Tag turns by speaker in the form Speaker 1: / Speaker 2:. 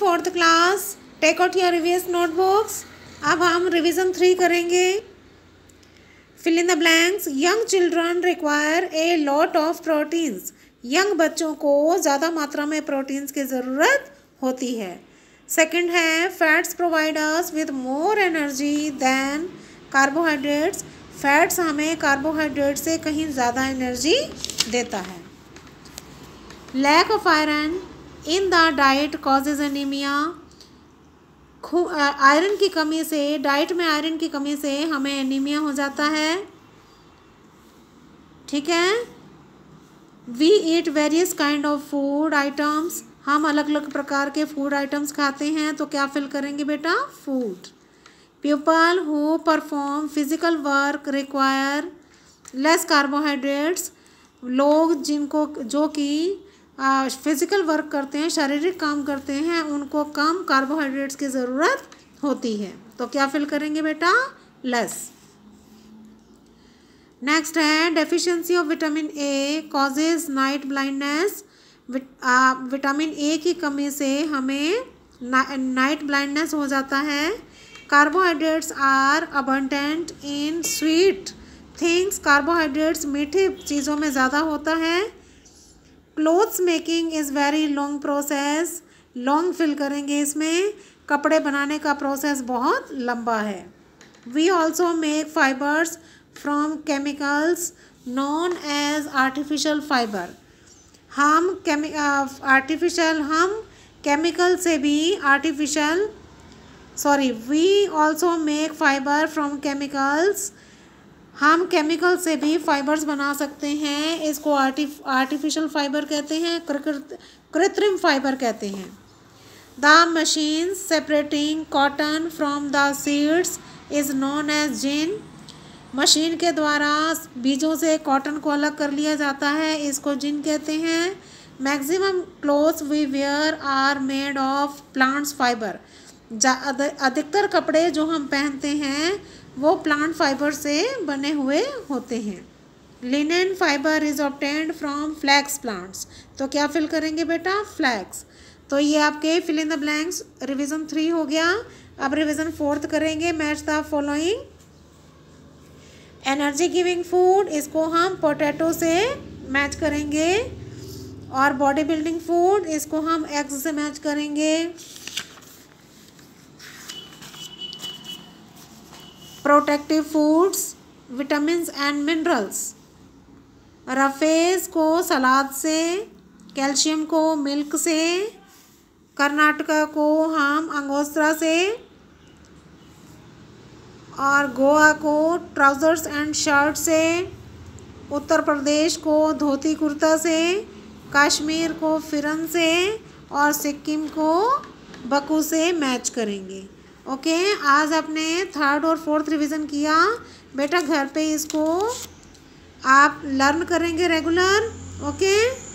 Speaker 1: fourth class take out your previous notebooks अब हम revision three करेंगे fill in the blanks young children require a lot of proteins young बच्चों को ज़्यादा मात्रा में प्रोटीन्स की ज़रूरत होती है सेकंड है fats provides with more energy than carbohydrates fats हमें कार्बोहाइड्रेट से कहीं ज़्यादा एनर्जी देता है lack of iron in the diet causes anaemia iron की कमी से डाइट में आयरन की कमी से हमें एनीमिया हो जाता है ठीक है we eat various kind of food items हम अलग अलग प्रकार के फूड आइटम्स खाते हैं तो क्या फिल करेंगे बेटा food people who perform physical work require less carbohydrates लोग जिनको जो कि फिज़िकल वर्क करते हैं शारीरिक काम करते हैं उनको कम कार्बोहाइड्रेट्स की ज़रूरत होती है तो क्या फिल करेंगे बेटा लेस नेक्स्ट है deficiency of vitamin A causes night blindness vitamin A की कमी से हमें ना, नाइट ब्लाइंडनेस हो जाता है carbohydrates are abundant in sweet things carbohydrates मीठे चीज़ों में ज़्यादा होता है clothes making is very long process long fill करेंगे इसमें कपड़े बनाने का प्रोसेस बहुत लंबा है we also make fibres from chemicals known as artificial fibre हम केमी आर्टिफिशल uh, हम केमिकल से भी artificial sorry we also make fibre from chemicals हम केमिकल से भी फाइबर्स बना सकते हैं इसको आर्टि आर्टिफिशियल फाइबर कहते हैं कृत्रिम फाइबर कहते हैं the machine separating cotton from the seeds is known as gin machine के द्वारा बीजों से कॉटन को अलग कर लिया जाता है इसको जिन कहते हैं maximum clothes we wear are made of plants fibre अधिकतर कपड़े जो हम पहनते हैं वो प्लांट फाइबर से बने हुए होते हैं linen fibre is obtained from flax plants तो क्या फिल करेंगे बेटा फ्लैक्स तो ये आपके fill in the blanks revision three हो गया अब रिविजन फोर्थ करेंगे match the following energy giving food इसको हम पोटैटो से मैच करेंगे और बॉडी बिल्डिंग फूड इसको हम एग्स से मैच करेंगे protective foods vitamin and minerals roughage को सलाद से कैल्शियम को मिल्क से कर्नाटका को हम अंगोस्त्रा से और गोवा को ट्राउज़र्स एंड शर्ट से उत्तर प्रदेश को धोती कुर्ता से कश्मीर को फिरन से और सिक्किम को बकू से मैच करेंगे ओके आज आपने थर्ड और फोर्थ रिवीजन किया बेटा घर पे इसको आप लर्न करेंगे रेगुलर ओके